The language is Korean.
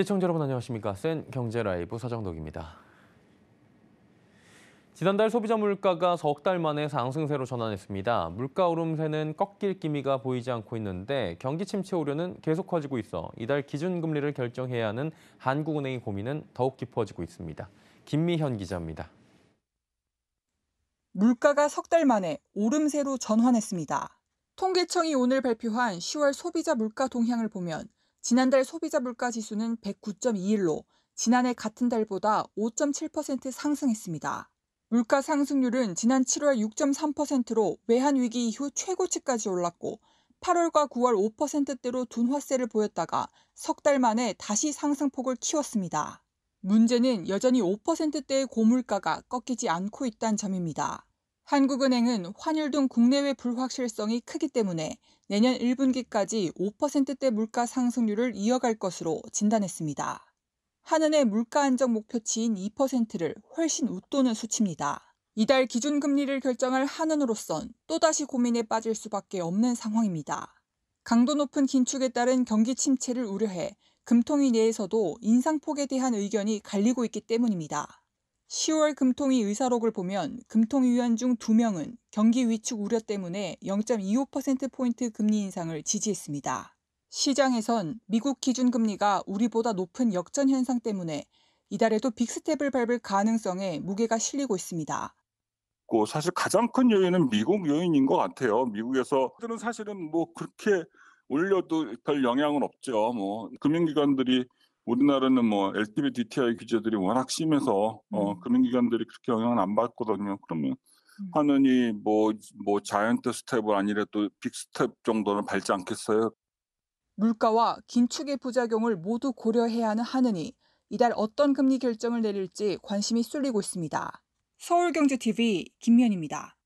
시청자 여러분 안녕하십니까. 센 경제 라이브 서정덕입니다. 지난달 소비자 물가가 석 달 만에 상승세로 전환했습니다. 물가 오름세는 꺾일 기미가 보이지 않고 있는데 경기 침체 우려는 계속 커지고 있어 이달 기준금리를 결정해야 하는 한국은행의 고민은 더욱 깊어지고 있습니다. 김미현 기자입니다. 물가가 석 달 만에 오름세로 전환했습니다. 통계청이 오늘 발표한 10월 소비자 물가 동향을 보면 지난달 소비자 물가 지수는 109.21로 지난해 같은 달보다 5.7% 상승했습니다. 물가 상승률은 지난 7월 6.3%로 외환위기 이후 최고치까지 올랐고 8월과 9월 5%대로 둔화세를 보였다가 석 달 만에 다시 상승폭을 키웠습니다. 문제는 여전히 5%대의 고물가가 꺾이지 않고 있다는 점입니다. 한국은행은 환율 등 국내외 불확실성이 크기 때문에 내년 1분기까지 5%대 물가 상승률을 이어갈 것으로 진단했습니다. 한은의 물가 안정 목표치인 2%를 훨씬 웃도는 수치입니다. 이달 기준금리를 결정할 한은으로선 또다시 고민에 빠질 수밖에 없는 상황입니다. 강도 높은 긴축에 따른 경기 침체를 우려해 금통위 내에서도 인상폭에 대한 의견이 갈리고 있기 때문입니다. 10월 금통위 의사록을 보면 금통위 위원 중 2명은 경기 위축 우려 때문에 0.25%포인트 금리 인상을 지지했습니다. 시장에선 미국 기준금리가 우리보다 높은 역전 현상 때문에 이달에도 빅스텝을 밟을 가능성에 무게가 실리고 있습니다. 사실 가장 큰 요인은 미국 요인인 것 같아요. 미국에서 들은 사실은 뭐 그렇게 올려도 별 영향은 없죠. 뭐 금융기관들이 우리나라는 뭐 LTV, DTI 규제들이 워낙 심해서 어, 음. 금융기관들이 그렇게 영향을 안 받거든요. 그러면 음. 하느니 뭐, 뭐 자이언트 스텝을 아니라도 빅스텝 정도는 밟지 않겠어요? 물가와 긴축의 부작용을 모두 고려해야 하는 하느니 이달 어떤 금리 결정을 내릴지 관심이 쏠리고 있습니다. 서울경제TV 김면입니다.